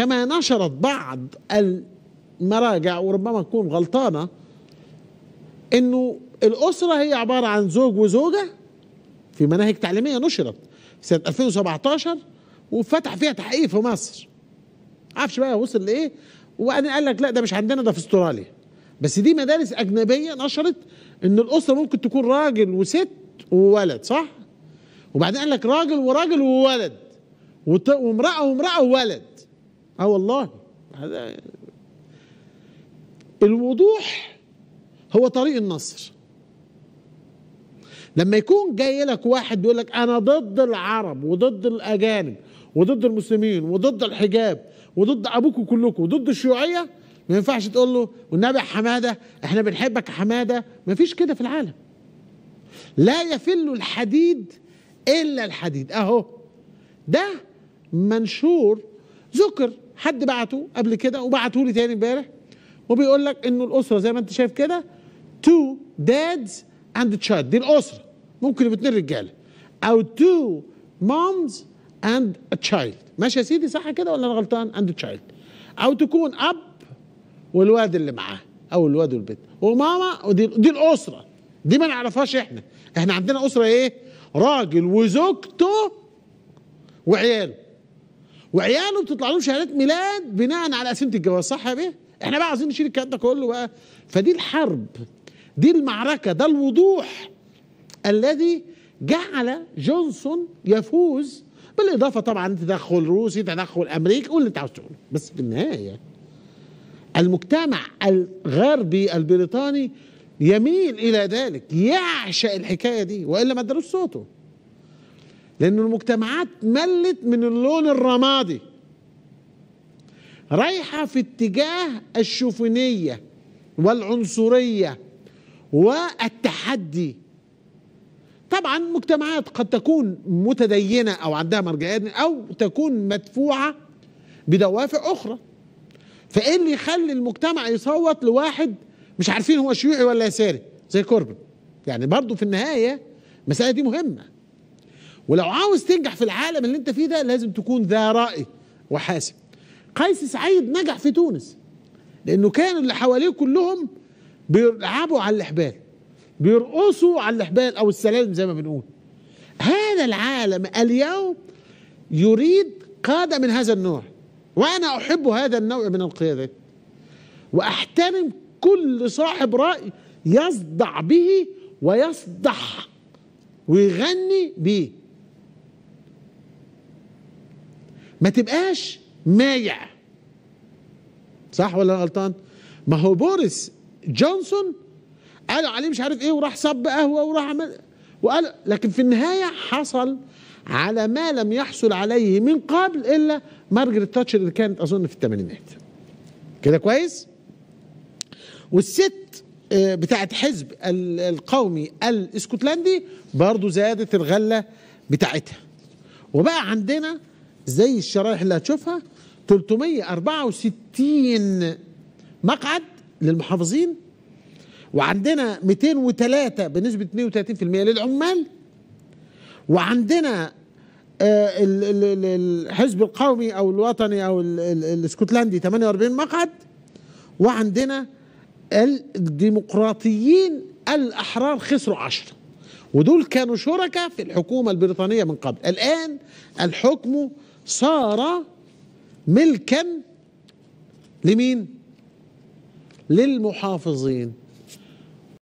كما نشرت بعض المراجع وربما تكون غلطانة انه الاسرة هي عبارة عن زوج وزوجة في مناهج تعليمية نشرت سنة 2017 وفتح فيها تحقيق في مصر عارفش بقى وصل لايه وبعدين قال لك لا ده مش عندنا ده في استراليا بس دي مدارس اجنبيه نشرت ان الاسره ممكن تكون راجل وست وولد صح وبعدين قال لك راجل وراجل وولد وامراه وامراه وولد اه والله هذا الوضوح هو طريق النصر لما يكون جاي لك واحد يقول لك انا ضد العرب وضد الاجانب وضد المسلمين وضد الحجاب وضد ابوكم كلكم وضد الشيوعيه ما ينفعش تقول له والنبي يا حماده احنا بنحبك يا حماده ما فيش كده في العالم لا يفل الحديد الا الحديد اهو ده منشور ذكر حد بعته قبل كده وبعته لي تاني امبارح وبيقول لك انه الاسره زي ما انت شايف كده تو دادز اند تشايلد دي الاسره ممكن يبقوا اتنين رجاله او تو مامز اند تشايلد ماشي يا سيدي صح كده ولا انا غلطان اند تشايلد او تكون اب والواد اللي معاه او الواد والبنت وماما ودي دي الاسره دي ما نعرفهاش احنا احنا عندنا اسره ايه راجل وزوجته وعياله وعياله بتطلع لهم شهادات ميلاد بناء على قسيمه الجواز صح يا بيه؟ احنا بقى عايزين نشيل الكلام ده كله بقى فدي الحرب دي المعركه ده الوضوح الذي جعل جونسون يفوز بالاضافه طبعا تدخل روسي تدخل امريكي قول اللي انت عاوز تقوله بس في النهايه المجتمع الغربي البريطاني يميل الى ذلك يعشق الحكايه دي والا ما ادالوش صوته لأن المجتمعات ملت من اللون الرمادي رايحة في اتجاه الشوفينية والعنصرية والتحدي طبعا مجتمعات قد تكون متدينة أو عندها مرجعيات أو تكون مدفوعة بدوافع أخرى فإيه اللي يخلي المجتمع يصوت لواحد مش عارفين هو شيوعي ولا يساري زي كوربن يعني برضه في النهاية المسألة دي مهمة ولو عاوز تنجح في العالم اللي انت فيه ده لازم تكون ذا رأي وحاسب قيس سعيد نجح في تونس لانه كان اللي حواليه كلهم بيلعبوا على الحبال بيرقصوا على الحبال او السلالم زي ما بنقول هذا العالم اليوم يريد قادة من هذا النوع وانا احب هذا النوع من القيادات واحترم كل صاحب رأي يصدع به ويصدح ويغني به ما تبقاش مايع صح ولا انا غلطان ما هو بوريس جونسون قالوا عليه مش عارف ايه وراح صب قهوه وراح عمل وقال لكن في النهايه حصل على ما لم يحصل عليه من قبل الا مارجريت تاتشر اللي كانت اظن في الثمانينات كده كويس والست آه، بتاعت حزب القومي الاسكتلندي برضو زادت الغله بتاعتها وبقى عندنا زي الشرايح اللي هتشوفها 364 مقعد للمحافظين وعندنا 203 بنسبة 32% للعمال وعندنا آه، الحزب القومي او الوطني او الاسكتلندي 48 مقعد وعندنا الديمقراطيين الاحرار خسروا 10 ودول كانوا شركاء في الحكومه البريطانيه من قبل الان الحكم صار ملكا لمين للمحافظين